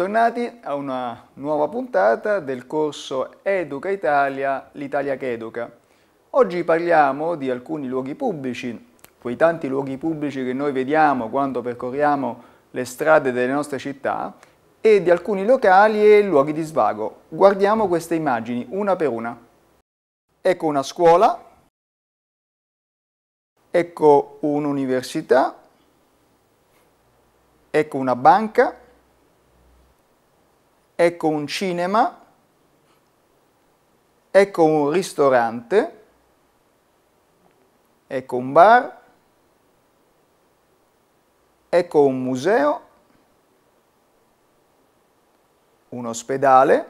Bentornati a una nuova puntata del corso Educa Italia, l'Italia che educa. Oggi parliamo di alcuni luoghi pubblici, quei tanti luoghi pubblici che noi vediamo quando percorriamo le strade delle nostre città e di alcuni locali e luoghi di svago. Guardiamo queste immagini una per una. Ecco una scuola, ecco un'università, ecco una banca, ecco un cinema, ecco un ristorante, ecco un bar, ecco un museo, un ospedale,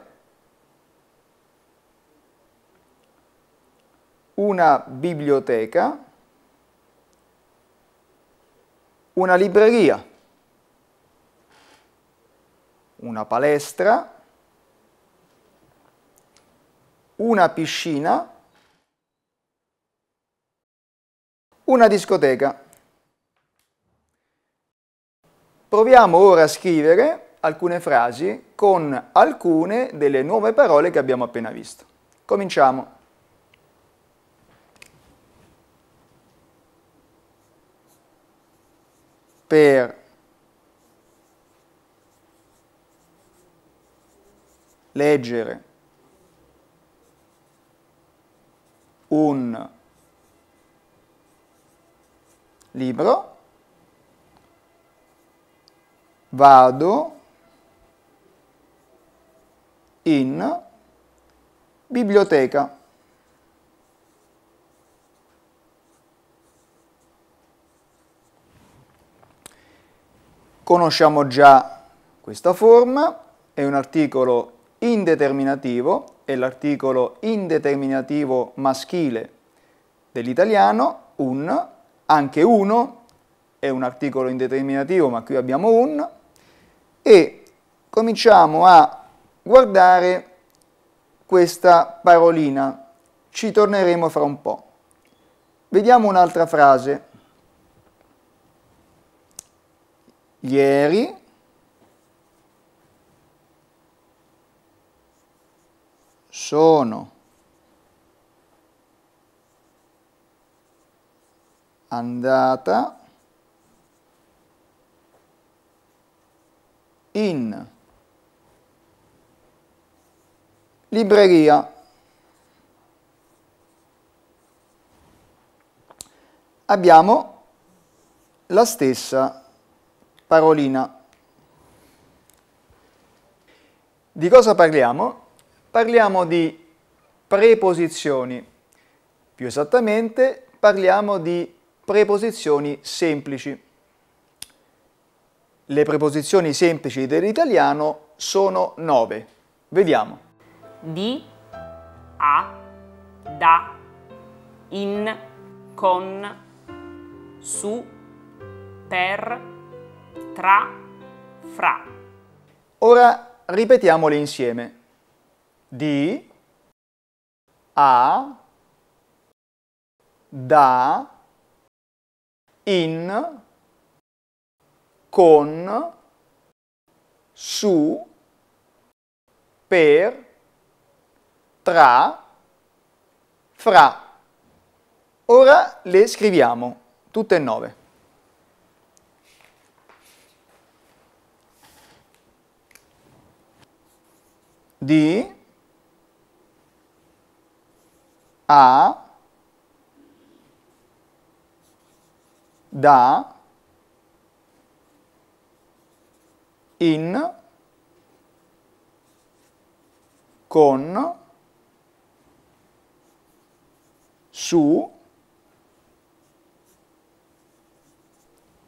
una biblioteca, una libreria una palestra, una piscina, una discoteca. Proviamo ora a scrivere alcune frasi con alcune delle nuove parole che abbiamo appena visto. Cominciamo. Per leggere un libro, vado in biblioteca. Conosciamo già questa forma, è un articolo indeterminativo è l'articolo indeterminativo maschile dell'italiano, un, anche uno è un articolo indeterminativo, ma qui abbiamo un, e cominciamo a guardare questa parolina, ci torneremo fra un po'. Vediamo un'altra frase. Ieri sono andata in libreria. Abbiamo la stessa parolina. Di cosa parliamo? parliamo di preposizioni. Più esattamente parliamo di preposizioni semplici. Le preposizioni semplici dell'italiano sono nove. Vediamo. Di, a, da, in, con, su, per, tra, fra. Ora ripetiamole insieme di, a, da, in, con, su, per, tra, fra. Ora le scriviamo tutte e nove. Di a da in con su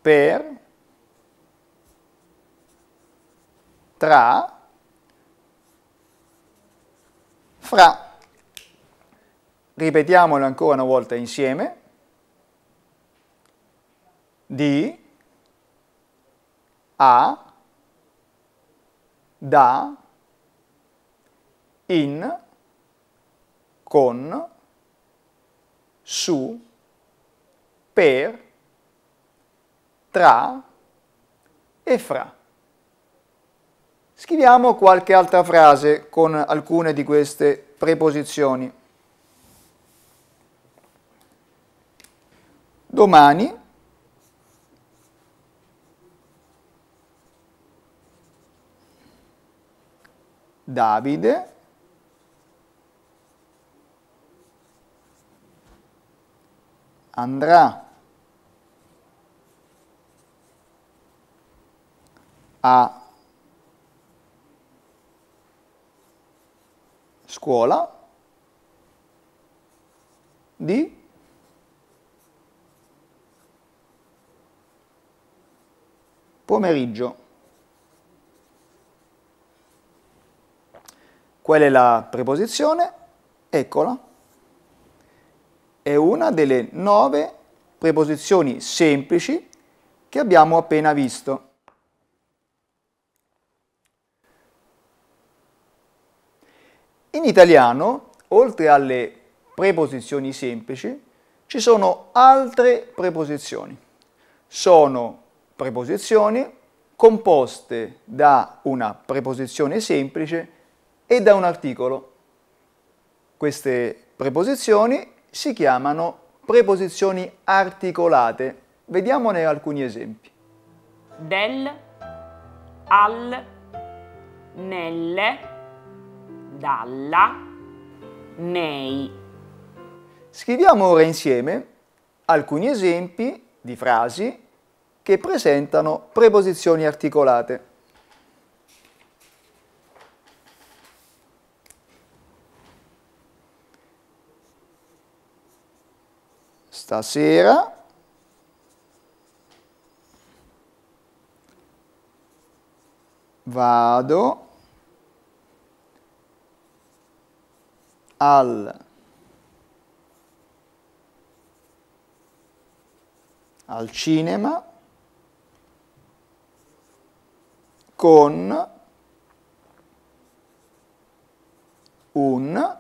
per tra fra ripetiamolo ancora una volta insieme, di, a, da, in, con, su, per, tra e fra. Scriviamo qualche altra frase con alcune di queste preposizioni. domani Davide andrà a scuola di pomeriggio. Quella è la preposizione, eccola, è una delle nove preposizioni semplici che abbiamo appena visto. In italiano, oltre alle preposizioni semplici, ci sono altre preposizioni. Sono preposizioni composte da una preposizione semplice e da un articolo. Queste preposizioni si chiamano preposizioni articolate. Vediamone alcuni esempi. Del, al, nelle, dalla, nei. Scriviamo ora insieme alcuni esempi di frasi che presentano preposizioni articolate. Stasera vado al al cinema con un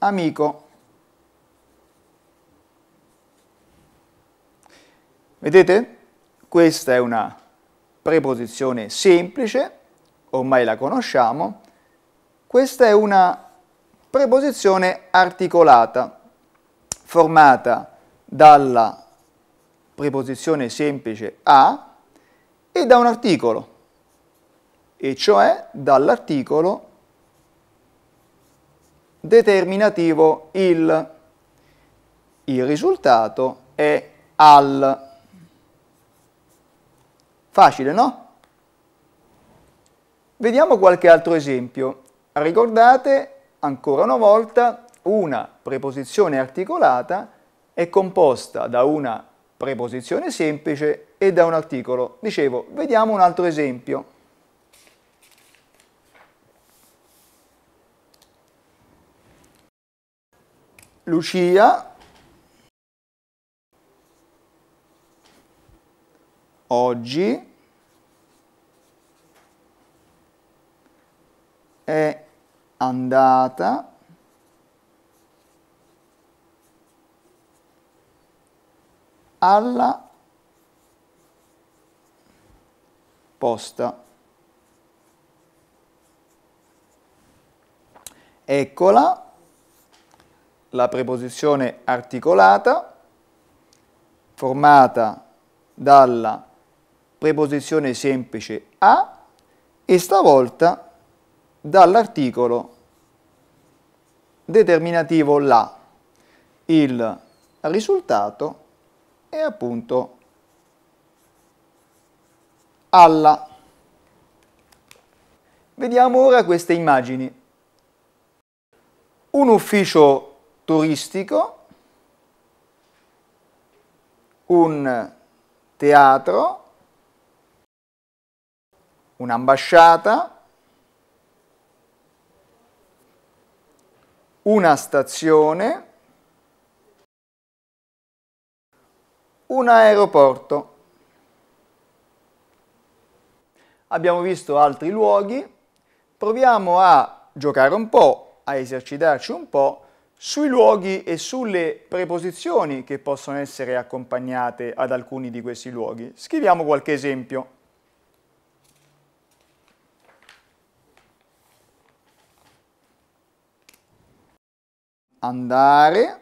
amico. Vedete? Questa è una preposizione semplice, ormai la conosciamo. Questa è una preposizione articolata, formata dalla preposizione semplice a e da un articolo e cioè dall'articolo determinativo il. Il risultato è al. Facile, no? Vediamo qualche altro esempio. Ricordate, ancora una volta, una preposizione articolata è composta da una preposizione semplice e da un articolo. Dicevo, vediamo un altro esempio. Lucia, oggi, è andata alla posta. Eccola la preposizione articolata formata dalla preposizione semplice a e stavolta dall'articolo determinativo la. Il risultato è appunto alla. Vediamo ora queste immagini. Un ufficio turistico, un teatro, un'ambasciata, una stazione, un aeroporto. Abbiamo visto altri luoghi, proviamo a giocare un po', a esercitarci un po' sui luoghi e sulle preposizioni che possono essere accompagnate ad alcuni di questi luoghi. Scriviamo qualche esempio. Andare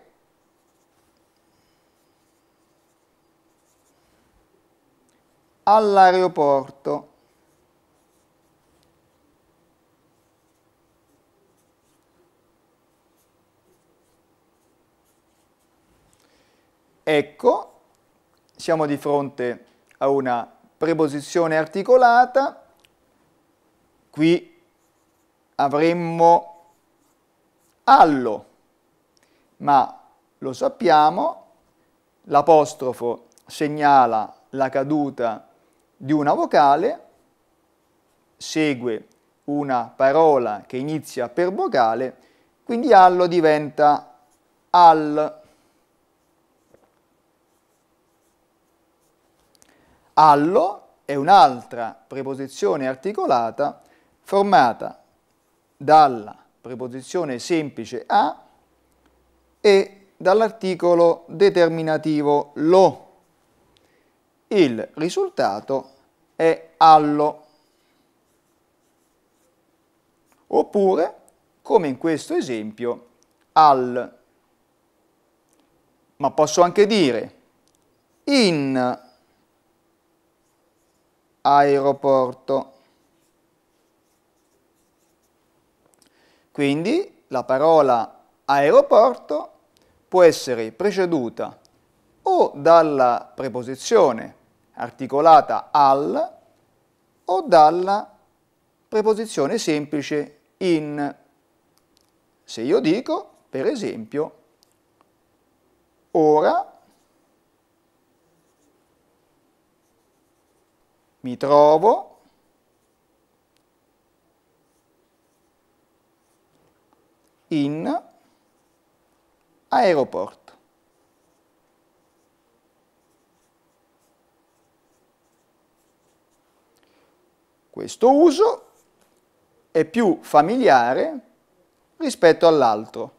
all'aeroporto. Ecco, siamo di fronte a una preposizione articolata, qui avremmo allo, ma lo sappiamo, l'apostrofo segnala la caduta di una vocale, segue una parola che inizia per vocale, quindi allo diventa al. allo è un'altra preposizione articolata formata dalla preposizione semplice a e dall'articolo determinativo lo. Il risultato è allo. Oppure, come in questo esempio, al. Ma posso anche dire in aeroporto. Quindi la parola aeroporto può essere preceduta o dalla preposizione articolata al o dalla preposizione semplice in. Se io dico, per esempio, ora mi trovo in aeroporto. Questo uso è più familiare rispetto all'altro,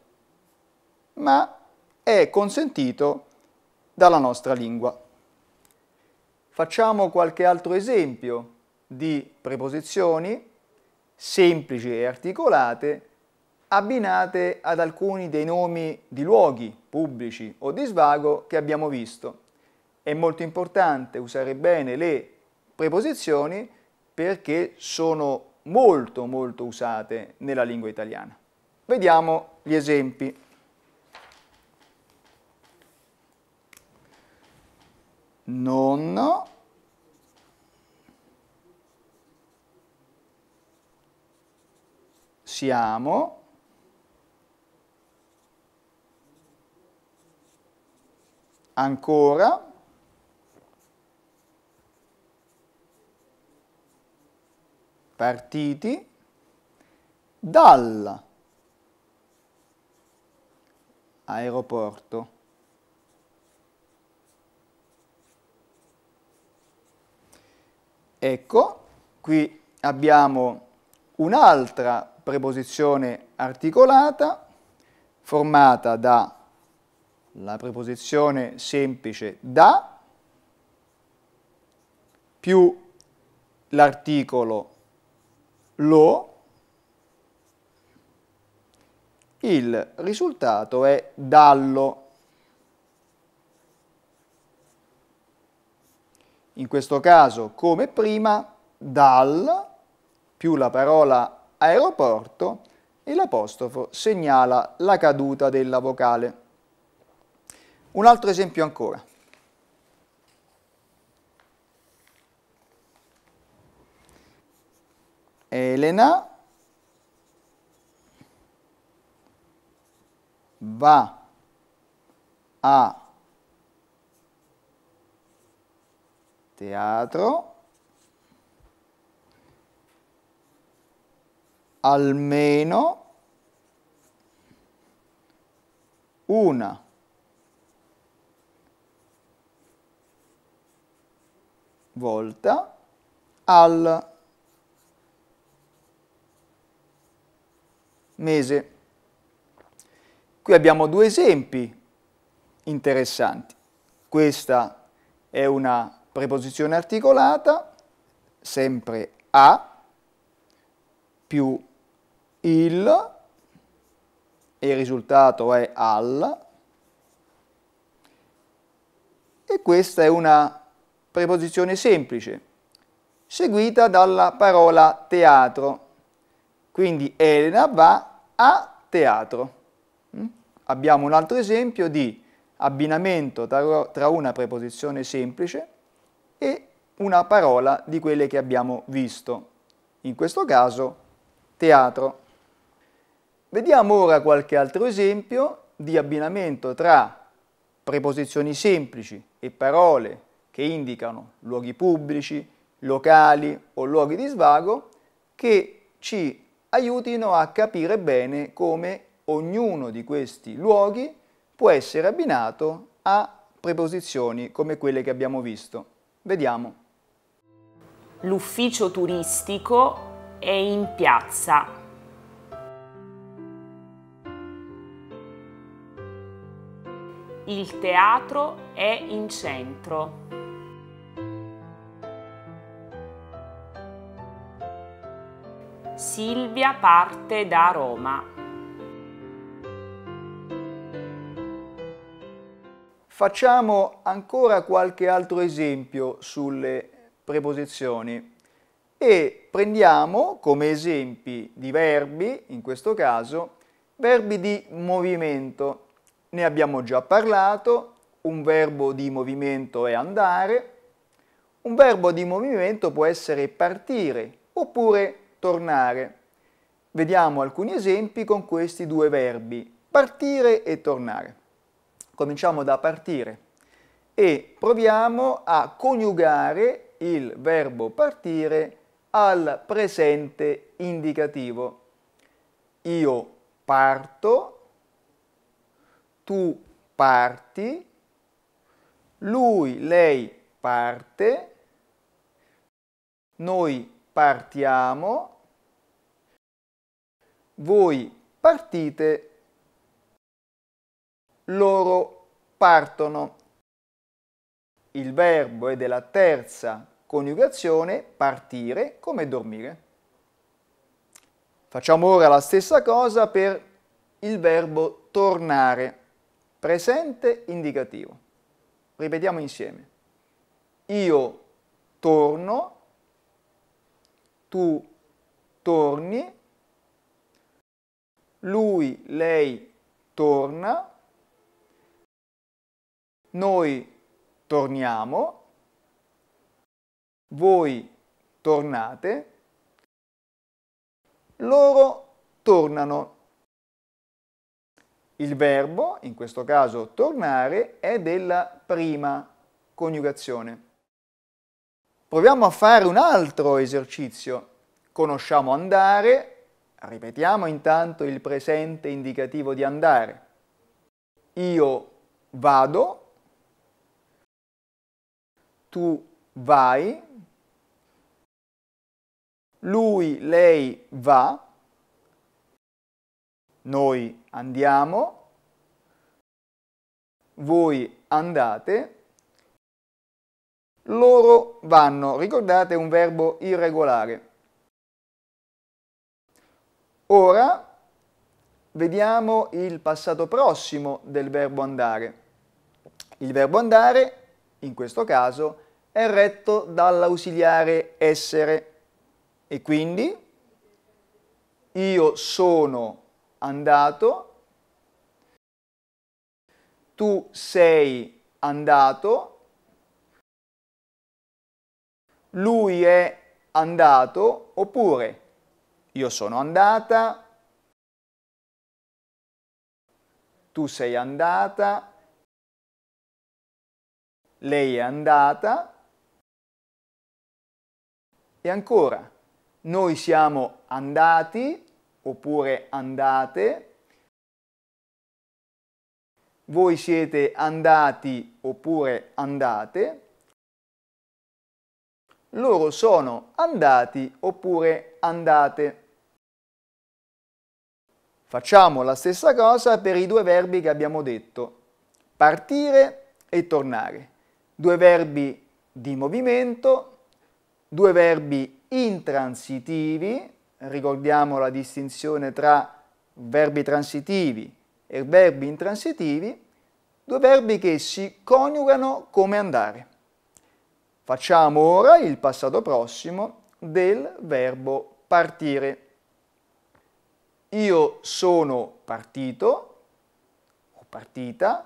ma è consentito dalla nostra lingua. Facciamo qualche altro esempio di preposizioni semplici e articolate abbinate ad alcuni dei nomi di luoghi pubblici o di svago che abbiamo visto. È molto importante usare bene le preposizioni perché sono molto molto usate nella lingua italiana. Vediamo gli esempi. non siamo ancora partiti dall'aeroporto. Ecco, qui abbiamo un'altra preposizione articolata formata da la preposizione semplice da più l'articolo lo, il risultato è dallo in questo caso come prima dal più la parola aeroporto e l'apostrofo segnala la caduta della vocale. Un altro esempio ancora. Elena va a teatro, almeno una volta al mese. Qui abbiamo due esempi interessanti. Questa è una preposizione articolata, sempre a, più il, e il risultato è al, e questa è una preposizione semplice, seguita dalla parola teatro. Quindi Elena va a teatro. Mm? Abbiamo un altro esempio di abbinamento tra una preposizione semplice e una parola di quelle che abbiamo visto, in questo caso teatro. Vediamo ora qualche altro esempio di abbinamento tra preposizioni semplici e parole che indicano luoghi pubblici, locali o luoghi di svago che ci aiutino a capire bene come ognuno di questi luoghi può essere abbinato a preposizioni come quelle che abbiamo visto. Vediamo. L'ufficio turistico è in piazza. Il teatro è in centro. Silvia parte da Roma. Facciamo ancora qualche altro esempio sulle preposizioni e prendiamo come esempi di verbi, in questo caso, verbi di movimento. Ne abbiamo già parlato, un verbo di movimento è andare, un verbo di movimento può essere partire oppure tornare. Vediamo alcuni esempi con questi due verbi, partire e tornare cominciamo da partire e proviamo a coniugare il verbo partire al presente indicativo. Io parto, tu parti, lui, lei parte, noi partiamo, voi partite loro partono. Il verbo è della terza coniugazione partire come dormire. Facciamo ora la stessa cosa per il verbo tornare, presente indicativo. Ripetiamo insieme. Io torno, tu torni, lui, lei torna, noi torniamo, voi tornate, loro tornano. Il verbo, in questo caso tornare, è della prima coniugazione. Proviamo a fare un altro esercizio. Conosciamo andare, ripetiamo intanto il presente indicativo di andare. Io vado, tu vai, lui, lei va, noi andiamo, voi andate, loro vanno. Ricordate, un verbo irregolare. Ora vediamo il passato prossimo del verbo andare. Il verbo andare in questo caso, è retto dall'ausiliare essere e quindi io sono andato, tu sei andato, lui è andato oppure io sono andata, tu sei andata, lei è andata e ancora noi siamo andati oppure andate, voi siete andati oppure andate, loro sono andati oppure andate. Facciamo la stessa cosa per i due verbi che abbiamo detto, partire e tornare due verbi di movimento, due verbi intransitivi, ricordiamo la distinzione tra verbi transitivi e verbi intransitivi, due verbi che si coniugano come andare. Facciamo ora il passato prossimo del verbo partire. Io sono partito o partita,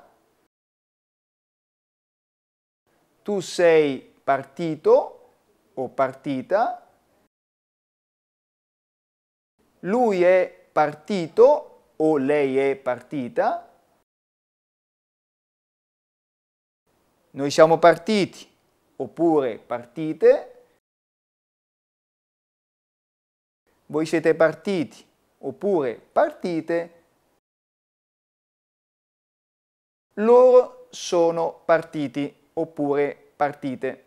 tu sei partito o partita, lui è partito o lei è partita, noi siamo partiti oppure partite, voi siete partiti oppure partite, loro sono partiti oppure partite.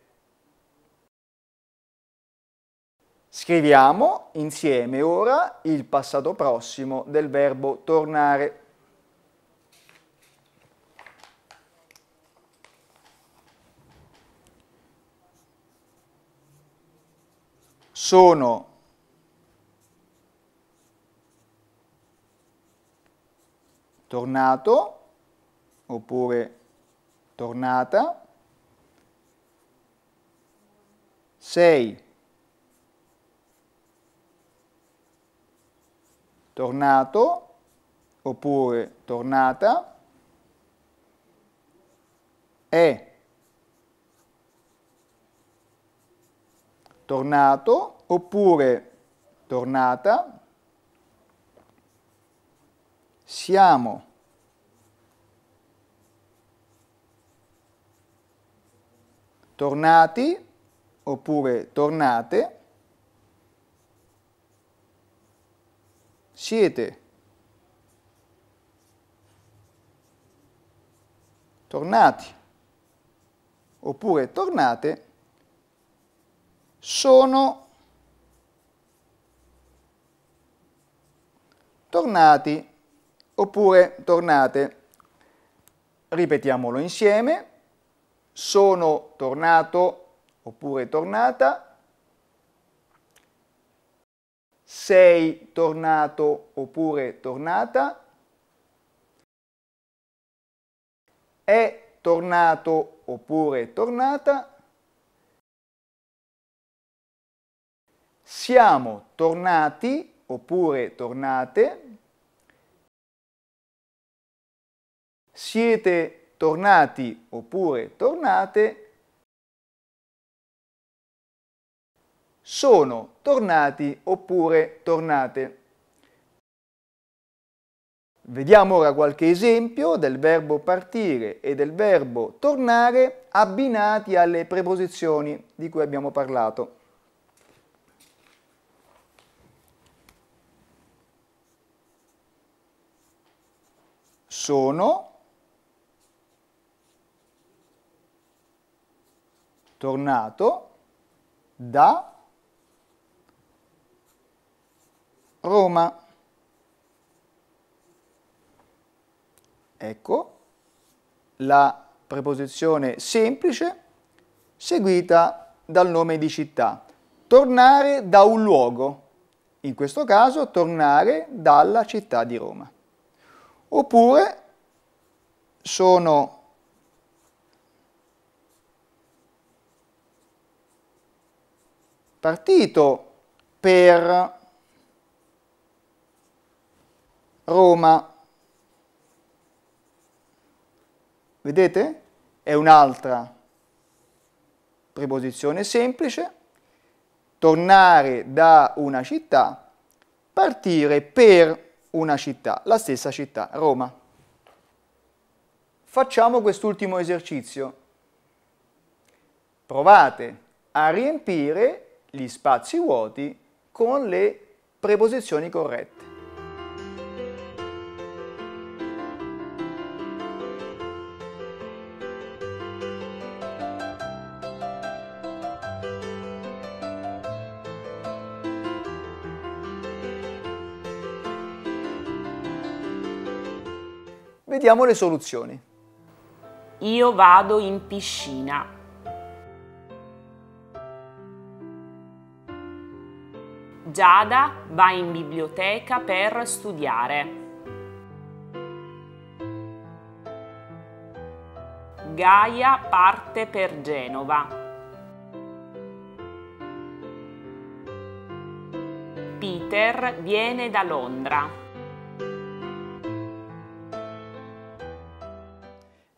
Scriviamo insieme ora il passato prossimo del verbo tornare. Sono tornato oppure tornata 6, tornato oppure tornata, è tornato oppure tornata, siamo tornati oppure tornate, siete tornati, oppure tornate, sono tornati, oppure tornate. Ripetiamolo insieme, sono tornato, oppure tornata, sei tornato oppure tornata, è tornato oppure tornata, siamo tornati oppure tornate, siete tornati oppure tornate, sono tornati oppure tornate. Vediamo ora qualche esempio del verbo partire e del verbo tornare abbinati alle preposizioni di cui abbiamo parlato. Sono tornato da Roma. Ecco la preposizione semplice seguita dal nome di città. Tornare da un luogo, in questo caso tornare dalla città di Roma. Oppure sono partito per Roma. Vedete? È un'altra preposizione semplice. Tornare da una città, partire per una città, la stessa città, Roma. Facciamo quest'ultimo esercizio. Provate a riempire gli spazi vuoti con le preposizioni corrette. Vediamo le soluzioni. Io vado in piscina. Giada va in biblioteca per studiare. Gaia parte per Genova. Peter viene da Londra.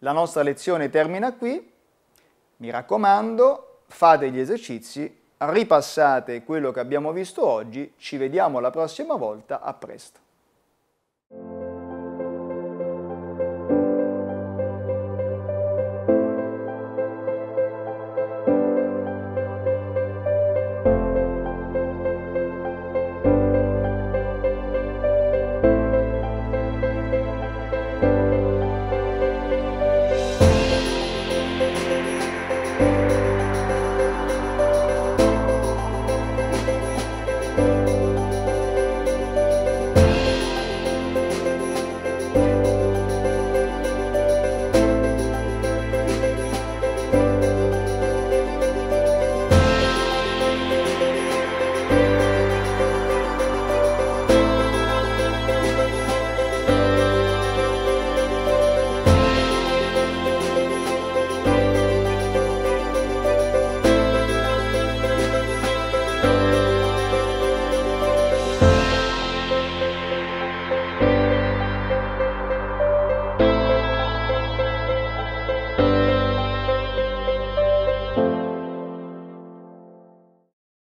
La nostra lezione termina qui. Mi raccomando, fate gli esercizi, ripassate quello che abbiamo visto oggi, ci vediamo la prossima volta, a presto.